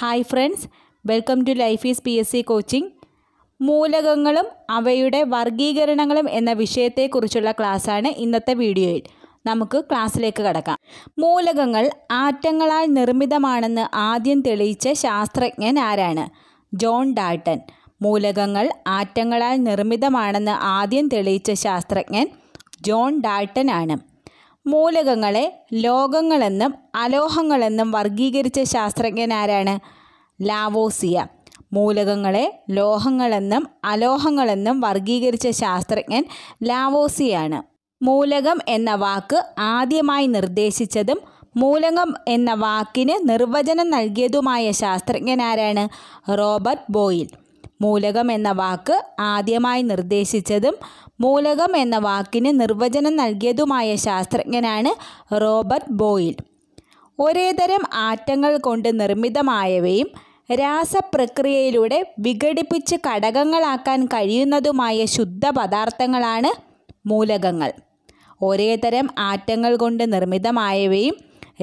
hi friends welcome to life is P S C coaching മൂലകങ്ങളും അവയുടെ വർഗീകരണങ്ങളും എന്ന വിഷയത്തെക്കുറിച്ചുള്ള ക്ലാസ്സാണ് ഇന്നത്തെ വീഡിയോയിൽ നമുക്ക് ക്ലാസ്സിലേക്ക് കടക്കാം മൂലകങ്ങൾ ആറ്റങ്ങളാൽ നിർമ്മിതമാണെന്ന് ആദ്യം തെളിയിച്ച ശാസ്ത്രജ്ഞൻ ആരാണ് ജോൺ ഡാൾട്ടൻ മൂലകങ്ങൾ ആറ്റങ്ങളാൽ നിർമ്മിതമാണെന്ന് ആദ്യം തെളിയിച്ച ശാസ്ത്രജ്ഞൻ ജോൺ ഡാൾട്ടൻ ആണ് മൂലകങ്ങളെ ലോകങ്ങളെന്നും അലോഹങ്ങളെന്നും വർഗീകരിച്ച ശാസ്ത്രജ്ഞനാരാണ് ലാവോസിയ മൂലകങ്ങളെ ലോഹങ്ങളെന്നും അലോഹങ്ങളെന്നും വർഗീകരിച്ച ശാസ്ത്രജ്ഞൻ ലാവോസിയാണ് മൂലകം എന്ന വാക്ക് ആദ്യമായി നിർദ്ദേശിച്ചതും മൂലകം എന്ന വാക്കിന് നിർവചനം നൽകിയതുമായ ശാസ്ത്രജ്ഞനാരാണ് റോബർട്ട് ബോയിൽ മൂലകം എന്ന വാക്ക് ആദ്യമായി നിർദ്ദേശിച്ചതും മൂലകം എന്ന വാക്കിന് നിർവചനം നൽകിയതുമായ ശാസ്ത്രജ്ഞനാണ് റോബർട്ട് ബോയിൽ ഒരേതരം ആറ്റങ്ങൾ കൊണ്ട് നിർമ്മിതമായവയും രാസപ്രക്രിയയിലൂടെ വിഘടിപ്പിച്ച് ഘടകങ്ങളാക്കാൻ കഴിയുന്നതുമായ ശുദ്ധ പദാർത്ഥങ്ങളാണ് മൂലകങ്ങൾ ഒരേതരം ആറ്റങ്ങൾ കൊണ്ട് നിർമ്മിതമായവയും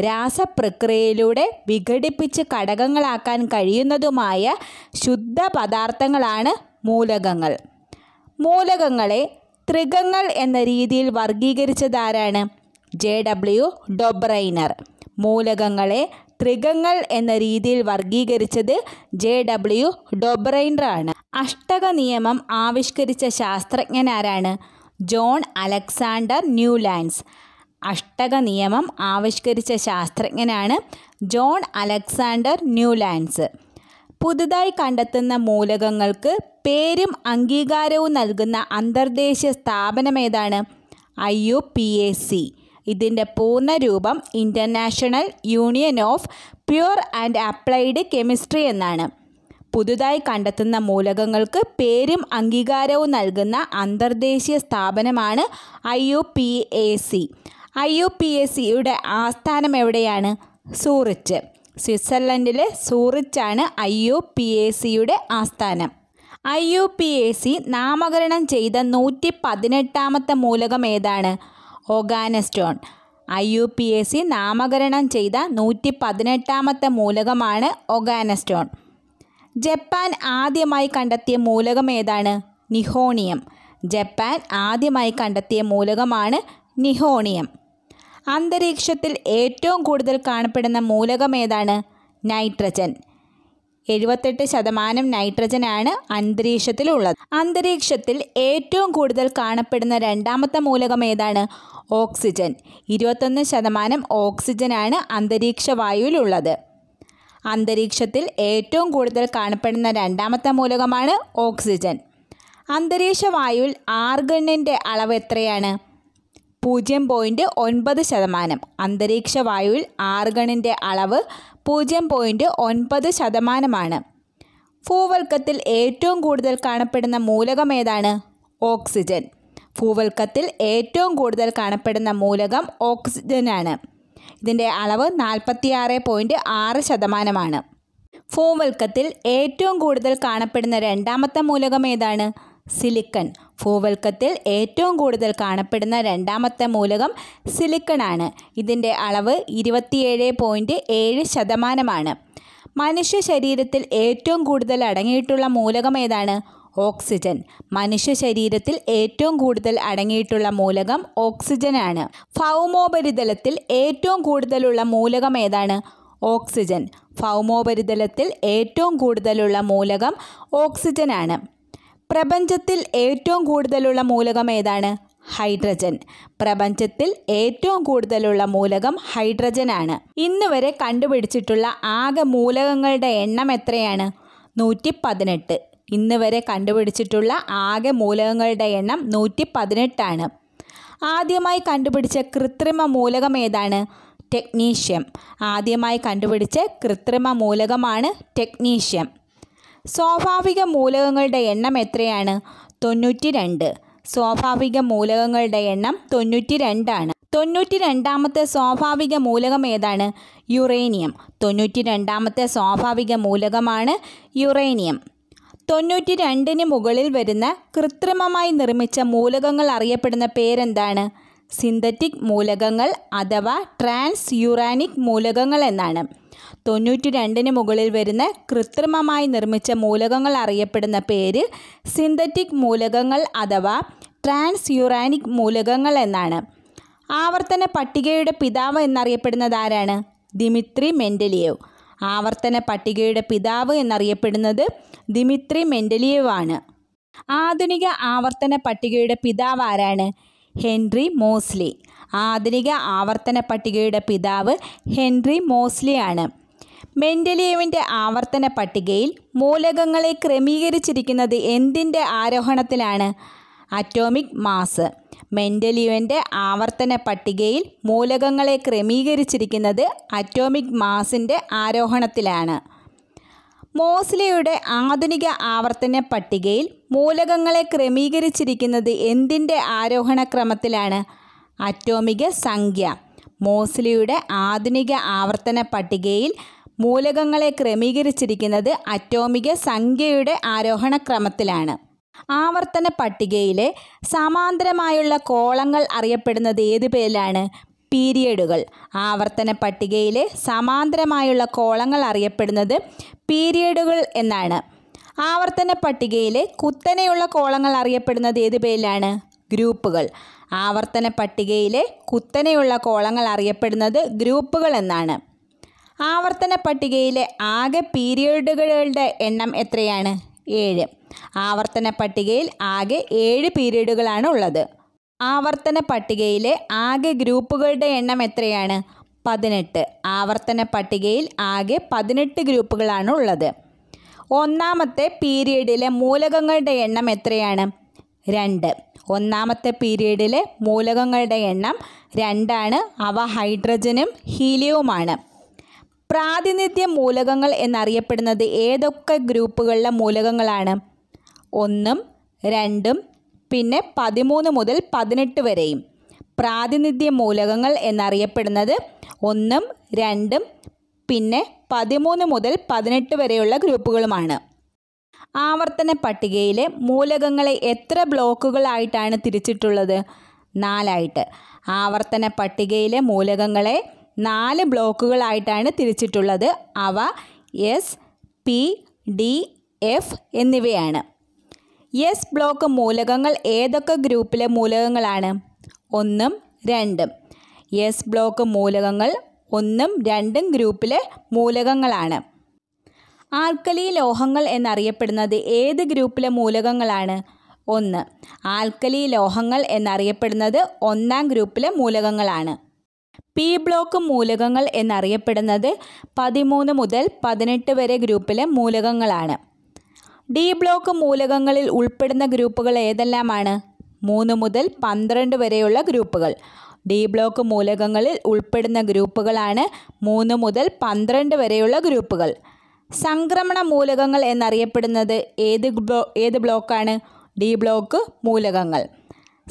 രാസപ്രക്രിയയിലൂടെ വിഘടിപ്പിച്ച് ഘടകങ്ങളാക്കാൻ കഴിയുന്നതുമായ ശുദ്ധ പദാർത്ഥങ്ങളാണ് മൂലകങ്ങൾ മൂലകങ്ങളെ തൃഗങ്ങൾ എന്ന രീതിയിൽ വർഗീകരിച്ചതാരാണ് ജെ ഡബ്ല്യു ഡൊബ്രൈനർ മൂലകങ്ങളെ തൃഗങ്ങൾ എന്ന രീതിയിൽ വർഗീകരിച്ചത് ജെ ഡബ്ല്യു ഡൊബ്രൈനറാണ് അഷ്ടക നിയമം ആവിഷ്കരിച്ച ശാസ്ത്രജ്ഞൻ ആരാണ് ജോൺ അലക്സാണ്ടർ ന്യൂലാൻഡ്സ് അഷ്ടക നിയമം ആവിഷ്കരിച്ച ശാസ്ത്രജ്ഞനാണ് ജോൺ അലക്സാണ്ടർ ന്യൂലാൻഡ്സ് പുതുതായി കണ്ടെത്തുന്ന മൂലകങ്ങൾക്ക് പേരും അംഗീകാരവും നൽകുന്ന അന്തർദേശീയ ഏതാണ് I U P A C ഇതിൻ്റെ പൂർണ്ണരൂപം international union of pure and applied chemistry എന്നാണ് പുതുതായി കണ്ടെത്തുന്ന മൂലകങ്ങൾക്ക് പേരും അംഗീകാരവും നൽകുന്ന അന്തർദേശീയ സ്ഥാപനമാണ് I U P A C I U P A സിയുടെ ആസ്ഥാനം എവിടെയാണ് സൂറിച്ച് സ്വിറ്റ്സർലൻഡിലെ സൂറിച്ചാണ് ഐ യു പി എ സിയുടെ ആസ്ഥാനം I U P A C നാമകരണം ചെയ്ത നൂറ്റി പതിനെട്ടാമത്തെ മൂലകം ഏതാണ് oganesson I U P A C നാമകരണം ചെയ്ത നൂറ്റി പതിനെട്ടാമത്തെ മൂലകമാണ് ഒഗാനസ്റ്റോൺ ജപ്പാൻ ആദ്യമായി കണ്ടെത്തിയ മൂലകം ഏതാണ് നിഹോണിയം ജപ്പാൻ ആദ്യമായി കണ്ടെത്തിയ മൂലകമാണ് നിഹോണിയം അന്തരീക്ഷത്തിൽ ഏറ്റവും കൂടുതൽ കാണപ്പെടുന്ന മൂലകം ഏതാണ് നൈട്രജൻ എഴുപത്തെട്ട് ശതമാനം ആണ് അന്തരീക്ഷത്തിലുള്ളത് അന്തരീക്ഷത്തിൽ ഏറ്റവും കൂടുതൽ കാണപ്പെടുന്ന രണ്ടാമത്തെ മൂലകം ഏതാണ് ഓക്സിജൻ ഇരുപത്തൊന്ന് ശതമാനം ആണ് അന്തരീക്ഷ വായുവിലുള്ളത് അന്തരീക്ഷത്തിൽ ഏറ്റവും കൂടുതൽ കാണപ്പെടുന്ന രണ്ടാമത്തെ മൂലകമാണ് ഓക്സിജൻ അന്തരീക്ഷ വായുവിൽ ആർഗണിൻ്റെ അളവ് എത്രയാണ് പൂജ്യം പോയിൻറ്റ് ഒൻപത് ശതമാനം അന്തരീക്ഷ വായുവിൽ ആർഗണിൻ്റെ അളവ് പൂജ്യം പോയിൻറ്റ് ഒൻപത് ശതമാനമാണ് ഭൂവൽക്കത്തിൽ ഏറ്റവും കൂടുതൽ കാണപ്പെടുന്ന മൂലകം ഏതാണ് ഓക്സിജൻ ഭൂവൽക്കത്തിൽ ഏറ്റവും കൂടുതൽ കാണപ്പെടുന്ന മൂലകം ഓക്സിജനാണ് ഇതിൻ്റെ അളവ് നാൽപ്പത്തിയാറ് പോയിൻറ്റ് ആറ് ശതമാനമാണ് ഭൂവൽക്കത്തിൽ ഏറ്റവും കൂടുതൽ കാണപ്പെടുന്ന രണ്ടാമത്തെ മൂലകം ഏതാണ് സിലിക്കൺ ഭൂവൽക്കത്തിൽ ഏറ്റവും കൂടുതൽ കാണപ്പെടുന്ന രണ്ടാമത്തെ മൂലകം സിലിക്കണാണ് ഇതിൻ്റെ അളവ് ഇരുപത്തിയേഴ് പോയിൻറ്റ് ഏഴ് ശതമാനമാണ് മനുഷ്യ ശരീരത്തിൽ ഏറ്റവും കൂടുതൽ അടങ്ങിയിട്ടുള്ള മൂലകം ഏതാണ് ഓക്സിജൻ മനുഷ്യ ശരീരത്തിൽ ഏറ്റവും കൂടുതൽ അടങ്ങിയിട്ടുള്ള മൂലകം ഓക്സിജനാണ് ഭൗമോപരിതലത്തിൽ ഏറ്റവും കൂടുതലുള്ള മൂലകം ഏതാണ് ഓക്സിജൻ ഭൗമോപരിതലത്തിൽ ഏറ്റവും കൂടുതലുള്ള മൂലകം ഓക്സിജനാണ് പ്രപഞ്ചത്തിൽ ഏറ്റവും കൂടുതലുള്ള മൂലകം ഏതാണ് ഹൈഡ്രജൻ പ്രപഞ്ചത്തിൽ ഏറ്റവും കൂടുതലുള്ള മൂലകം ഹൈഡ്രജൻ ആണ് ഇന്ന് വരെ കണ്ടുപിടിച്ചിട്ടുള്ള ആകെ മൂലകങ്ങളുടെ എണ്ണം എത്രയാണ് നൂറ്റി പതിനെട്ട് ഇന്ന് വരെ കണ്ടുപിടിച്ചിട്ടുള്ള ആകെ മൂലകങ്ങളുടെ എണ്ണം നൂറ്റി പതിനെട്ടാണ് ആദ്യമായി കണ്ടുപിടിച്ച കൃത്രിമ മൂലകം ഏതാണ് ടെക്നീഷ്യം ആദ്യമായി കണ്ടുപിടിച്ച കൃത്രിമ മൂലകമാണ് ടെക്നീഷ്യം സ്വാഭാവിക മൂലകങ്ങളുടെ എണ്ണം എത്രയാണ് തൊണ്ണൂറ്റി രണ്ട് സ്വാഭാവിക മൂലകങ്ങളുടെ എണ്ണം തൊണ്ണൂറ്റി രണ്ടാണ് തൊണ്ണൂറ്റി രണ്ടാമത്തെ സ്വാഭാവിക മൂലകം ഏതാണ് യുറേനിയം തൊണ്ണൂറ്റി രണ്ടാമത്തെ സ്വാഭാവിക മൂലകമാണ് യുറേനിയം തൊണ്ണൂറ്റി രണ്ടിന് മുകളിൽ വരുന്ന കൃത്രിമമായി നിർമ്മിച്ച മൂലകങ്ങൾ അറിയപ്പെടുന്ന പേരെന്താണ് സിന്തറ്റിക് മൂലകങ്ങൾ അഥവാ ട്രാൻസ് യുറാനിക് മൂലകങ്ങൾ എന്നാണ് തൊണ്ണൂറ്റി രണ്ടിന് മുകളിൽ വരുന്ന കൃത്രിമമായി നിർമ്മിച്ച മൂലകങ്ങൾ അറിയപ്പെടുന്ന പേര് സിന്തറ്റിക് മൂലകങ്ങൾ അഥവാ ട്രാൻസ് യുറാനിക് മൂലകങ്ങൾ എന്നാണ് ആവർത്തന പട്ടികയുടെ പിതാവ് എന്നറിയപ്പെടുന്നത് ആരാണ് ദിമിത്രി മെൻഡലിയേവ് ആവർത്തന പട്ടികയുടെ പിതാവ് എന്നറിയപ്പെടുന്നത് ദിമിത്രി മെൻഡലിയേവ് ആണ് ആധുനിക ആവർത്തന പട്ടികയുടെ പിതാവ് ആരാണ് ഹെൻറി മോസ്ലി ആധുനിക ആവർത്തന പട്ടികയുടെ പിതാവ് ഹെൻറി മോസ്ലിയാണ് ആണ് മെൻഡലിയവിൻ്റെ ആവർത്തന പട്ടികയിൽ മൂലകങ്ങളെ ക്രമീകരിച്ചിരിക്കുന്നത് എന്തിൻ്റെ ആരോഹണത്തിലാണ് അറ്റോമിക് മാസ് മെൻഡലിയുവിൻ്റെ ആവർത്തന പട്ടികയിൽ മൂലകങ്ങളെ ക്രമീകരിച്ചിരിക്കുന്നത് അറ്റോമിക് മാസിൻ്റെ ആരോഹണത്തിലാണ് മോസ്ലിയുടെ ആധുനിക ആവർത്തന പട്ടികയിൽ മൂലകങ്ങളെ ക്രമീകരിച്ചിരിക്കുന്നത് എന്തിൻ്റെ ആരോഹണക്രമത്തിലാണ് അറ്റോമിക സംഖ്യ മോസ്ലിയുടെ ആധുനിക ആവർത്തന പട്ടികയിൽ മൂലകങ്ങളെ ക്രമീകരിച്ചിരിക്കുന്നത് അറ്റോമിക സംഖ്യയുടെ ആരോഹണക്രമത്തിലാണ് ആവർത്തന പട്ടികയിലെ സമാന്തരമായുള്ള കോളങ്ങൾ അറിയപ്പെടുന്നത് ഏത് പേരിലാണ് പീരിയഡുകൾ ആവർത്തന പട്ടികയിലെ സമാന്തരമായുള്ള കോളങ്ങൾ അറിയപ്പെടുന്നത് പീരിയഡുകൾ എന്നാണ് ആവർത്തന പട്ടികയിലെ കുത്തനെയുള്ള കോളങ്ങൾ അറിയപ്പെടുന്നത് ഏത് പേരിലാണ് ഗ്രൂപ്പുകൾ ആവർത്തന പട്ടികയിലെ കുത്തനെയുള്ള കോളങ്ങൾ അറിയപ്പെടുന്നത് ഗ്രൂപ്പുകൾ എന്നാണ് ആവർത്തന പട്ടികയിലെ ആകെ പീരിയഡുകളുടെ എണ്ണം എത്രയാണ് ഏഴ് ആവർത്തന പട്ടികയിൽ ആകെ ഏഴ് പീരിയഡുകളാണ് ഉള്ളത് ആവർത്തന പട്ടികയിലെ ആകെ ഗ്രൂപ്പുകളുടെ എണ്ണം എത്രയാണ് പതിനെട്ട് ആവർത്തന പട്ടികയിൽ ആകെ പതിനെട്ട് ഗ്രൂപ്പുകളാണ് ഉള്ളത് ഒന്നാമത്തെ പീരീഡിലെ മൂലകങ്ങളുടെ എണ്ണം എത്രയാണ് രണ്ട് ഒന്നാമത്തെ പീരീഡിലെ മൂലകങ്ങളുടെ എണ്ണം രണ്ടാണ് അവ ഹൈഡ്രജനും ഹീലിയവുമാണ് പ്രാതിനിധ്യ മൂലകങ്ങൾ എന്നറിയപ്പെടുന്നത് ഏതൊക്കെ ഗ്രൂപ്പുകളിലെ മൂലകങ്ങളാണ് ഒന്നും രണ്ടും പിന്നെ പതിമൂന്ന് മുതൽ പതിനെട്ട് വരെയും പ്രാതിനിധ്യ മൂലകങ്ങൾ എന്നറിയപ്പെടുന്നത് ഒന്നും രണ്ടും പിന്നെ പതിമൂന്ന് മുതൽ പതിനെട്ട് വരെയുള്ള ഗ്രൂപ്പുകളുമാണ് ആവർത്തന പട്ടികയിലെ മൂലകങ്ങളെ എത്ര ബ്ലോക്കുകളായിട്ടാണ് തിരിച്ചിട്ടുള്ളത് നാലായിട്ട് ആവർത്തന പട്ടികയിലെ മൂലകങ്ങളെ നാല് ബ്ലോക്കുകളായിട്ടാണ് തിരിച്ചിട്ടുള്ളത് അവ എസ് പി ഡി എഫ് എന്നിവയാണ് എസ് ബ്ലോക്ക് മൂലകങ്ങൾ ഏതൊക്കെ ഗ്രൂപ്പിലെ മൂലകങ്ങളാണ് ഒന്നും രണ്ടും എസ് ബ്ലോക്ക് മൂലകങ്ങൾ ഒന്നും രണ്ടും ഗ്രൂപ്പിലെ മൂലകങ്ങളാണ് ആൽക്കലി ലോഹങ്ങൾ എന്നറിയപ്പെടുന്നത് ഏത് ഗ്രൂപ്പിലെ മൂലകങ്ങളാണ് ഒന്ന് ആൽക്കലി ലോഹങ്ങൾ എന്നറിയപ്പെടുന്നത് ഒന്നാം ഗ്രൂപ്പിലെ മൂലകങ്ങളാണ് പി ബ്ലോക്ക് മൂലകങ്ങൾ എന്നറിയപ്പെടുന്നത് പതിമൂന്ന് മുതൽ പതിനെട്ട് വരെ ഗ്രൂപ്പിലെ മൂലകങ്ങളാണ് ഡി ബ്ലോക്ക് മൂലകങ്ങളിൽ ഉൾപ്പെടുന്ന ഗ്രൂപ്പുകൾ ഏതെല്ലാമാണ് മൂന്ന് മുതൽ പന്ത്രണ്ട് വരെയുള്ള ഗ്രൂപ്പുകൾ ഡി ബ്ലോക്ക് മൂലകങ്ങളിൽ ഉൾപ്പെടുന്ന ഗ്രൂപ്പുകളാണ് മൂന്ന് മുതൽ പന്ത്രണ്ട് വരെയുള്ള ഗ്രൂപ്പുകൾ സംക്രമണ മൂലകങ്ങൾ എന്നറിയപ്പെടുന്നത് ഏത് ബ്ലോ ഏത് ബ്ലോക്കാണ് ഡി ബ്ലോക്ക് മൂലകങ്ങൾ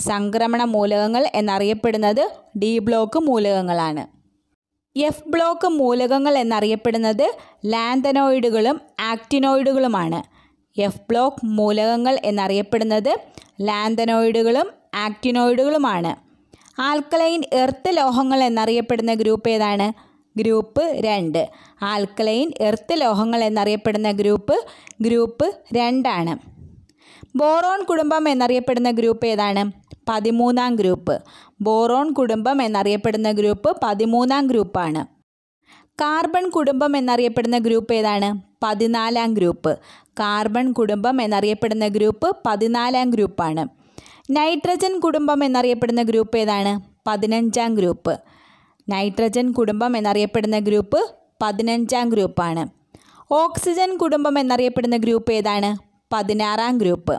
സംക്രമണ മൂലകങ്ങൾ എന്നറിയപ്പെടുന്നത് ഡി ബ്ലോക്ക് മൂലകങ്ങളാണ് എഫ് ബ്ലോക്ക് മൂലകങ്ങൾ എന്നറിയപ്പെടുന്നത് ലാന്തനോയിഡുകളും ആക്ടിനോയിഡുകളുമാണ് എഫ് ബ്ലോക്ക് മൂലകങ്ങൾ എന്നറിയപ്പെടുന്നത് ലാന്തനോയിഡുകളും ആക്ടിനോയിഡുകളുമാണ് ആൽക്കലൈൻ എർത്ത് ലോഹങ്ങൾ എന്നറിയപ്പെടുന്ന ഗ്രൂപ്പ് ഏതാണ് ഗ്രൂപ്പ് രണ്ട് ആൽക്കലൈൻ എർത്ത് ലോഹങ്ങൾ എന്നറിയപ്പെടുന്ന ഗ്രൂപ്പ് ഗ്രൂപ്പ് രണ്ടാണ് ബോറോൺ കുടുംബം എന്നറിയപ്പെടുന്ന ഗ്രൂപ്പ് ഏതാണ് പതിമൂന്നാം ഗ്രൂപ്പ് ബോറോൺ കുടുംബം എന്നറിയപ്പെടുന്ന ഗ്രൂപ്പ് പതിമൂന്നാം ഗ്രൂപ്പാണ് കാർബൺ കുടുംബം എന്നറിയപ്പെടുന്ന ഗ്രൂപ്പ് ഏതാണ് പതിനാലാം ഗ്രൂപ്പ് കാർബൺ കുടുംബം എന്നറിയപ്പെടുന്ന ഗ്രൂപ്പ് പതിനാലാം ഗ്രൂപ്പാണ് നൈട്രജൻ കുടുംബം എന്നറിയപ്പെടുന്ന ഗ്രൂപ്പ് ഏതാണ് പതിനഞ്ചാം ഗ്രൂപ്പ് നൈട്രജൻ കുടുംബം എന്നറിയപ്പെടുന്ന ഗ്രൂപ്പ് പതിനഞ്ചാം ഗ്രൂപ്പാണ് ഓക്സിജൻ കുടുംബം എന്നറിയപ്പെടുന്ന ഗ്രൂപ്പ് ഏതാണ് പതിനാറാം ഗ്രൂപ്പ്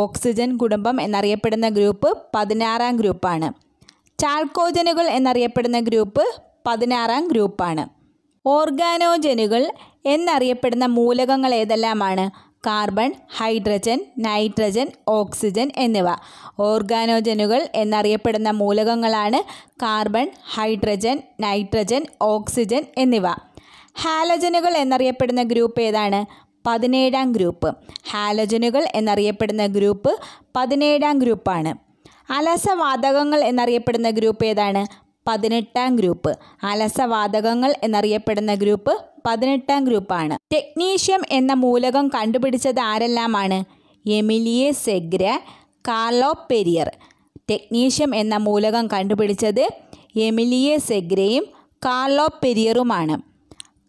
ഓക്സിജൻ കുടുംബം എന്നറിയപ്പെടുന്ന ഗ്രൂപ്പ് പതിനാറാം ഗ്രൂപ്പാണ് ചാൾക്കോജനുകൾ എന്നറിയപ്പെടുന്ന ഗ്രൂപ്പ് പതിനാറാം ഗ്രൂപ്പാണ് ഓർഗാനോജനുകൾ എന്നറിയപ്പെടുന്ന മൂലകങ്ങൾ ഏതെല്ലാമാണ് കാർബൺ ഹൈഡ്രജൻ നൈട്രജൻ ഓക്സിജൻ എന്നിവ ഓർഗാനോജനുകൾ എന്നറിയപ്പെടുന്ന മൂലകങ്ങളാണ് കാർബൺ ഹൈഡ്രജൻ നൈട്രജൻ ഓക്സിജൻ എന്നിവ ഹാലജനുകൾ എന്നറിയപ്പെടുന്ന ഗ്രൂപ്പ് ഏതാണ് പതിനേഴാം ഗ്രൂപ്പ് ഹാലജനുകൾ എന്നറിയപ്പെടുന്ന ഗ്രൂപ്പ് പതിനേഴാം ഗ്രൂപ്പാണ് അലസവാതകങ്ങൾ എന്നറിയപ്പെടുന്ന ഗ്രൂപ്പ് ഏതാണ് പതിനെട്ടാം ഗ്രൂപ്പ് അലസവാതകങ്ങൾ എന്നറിയപ്പെടുന്ന ഗ്രൂപ്പ് പതിനെട്ടാം ഗ്രൂപ്പാണ് ടെക്നീഷ്യം എന്ന മൂലകം കണ്ടുപിടിച്ചത് ആരെല്ലാമാണ് എമിലിയെ സെഗ്ര കാർലോ പെരിയർ ടെക്നീഷ്യം എന്ന മൂലകം കണ്ടുപിടിച്ചത് എമിലിയെ സെഗ്രയും കാർലോ പെരിയറുമാണ്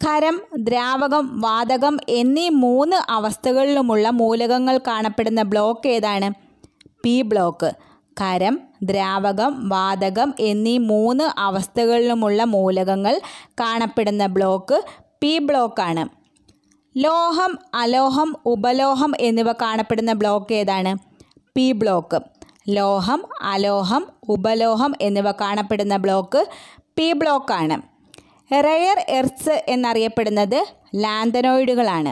ഖരം ദ്രാവകം വാതകം എന്നീ മൂന്ന് അവസ്ഥകളിലുമുള്ള മൂലകങ്ങൾ കാണപ്പെടുന്ന ബ്ലോക്ക് ഏതാണ് പി ബ്ലോക്ക് കരം ദ്രാവകം വാതകം എന്നീ മൂന്ന് അവസ്ഥകളിലുമുള്ള മൂലകങ്ങൾ കാണപ്പെടുന്ന ബ്ലോക്ക് പി ബ്ലോക്കാണ് ലോഹം അലോഹം ഉപലോഹം എന്നിവ കാണപ്പെടുന്ന ബ്ലോക്ക് ഏതാണ് പി ബ്ലോക്ക് ലോഹം അലോഹം ഉപലോഹം എന്നിവ കാണപ്പെടുന്ന ബ്ലോക്ക് പി ബ്ലോക്കാണ് റെയർ എർത്ത്സ് എന്നറിയപ്പെടുന്നത് ലാന്തനോയിഡുകളാണ്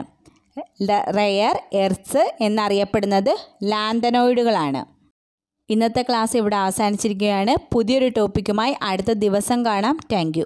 റെയർ എർത്ത്സ് എന്നറിയപ്പെടുന്നത് ലാന്തനോയിഡുകളാണ് ഇന്നത്തെ ക്ലാസ് ഇവിടെ അവസാനിച്ചിരിക്കുകയാണ് പുതിയൊരു ടോപ്പിക്കുമായി അടുത്ത ദിവസം കാണാം താങ്ക്